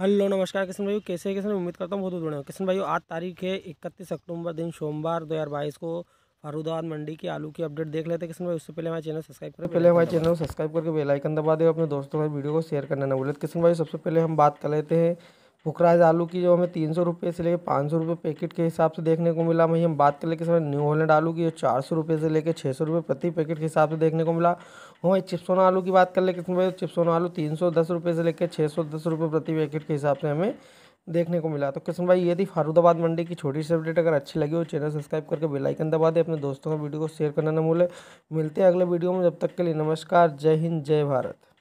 hello नमस्कार किशन भाई कैसे किशन उम्मीद करता हूँ बहुत बहुत बढ़िया किशन भाई आज तारीख है इकतीस अक्टूबर दिन सोमवार दो हज़ार बाईस को फरुदाबाद मंडी की आलू की अपडेट देख लेते हैं किशन भाई उससे पहले हमारे चैनल सब्सक्राइब करें पहले हमारे चैनल को सब्सक्राइब करके बेलाइकन दबा दें अपने दोस्तों भाई वीडियो को शेयर करना ना बोले तो किशन भाई सबसे पहले हम बात कर लेते हैं कुकराज आलू की जो हमें तीन सौ रुपये से लेकर पाँच सौ रुपये पैकेट के हिसाब से देखने को मिला वहीं हम बात कर लेकर समय न्यू होलैंड आलू की जो चार सौ रुपये से लेकर छः सौ रुपये प्रति पैकेट के हिसाब से देखने को मिला वहीं चिप्सोना आलू की बात कर लेकर समय चिप्सोना आलू तीन सौ दस रुपये से लेकर छः सौ दस रुपये प्रति पैकेट के हिसाब से हमें देखने को मिला तो किशन भाई ये थी फारूदाबाद मंडी की छोटी सी अपडेट अगर अच्छी लगी हो चैनल सब्सक्राइब करके बेल आइकन दबा दें अपने दोस्तों को वीडियो को शेयर करना ना भूले मिलते हैं अगले वीडियो में जब तक के लिए नमस्कार जय हिंद जय भारत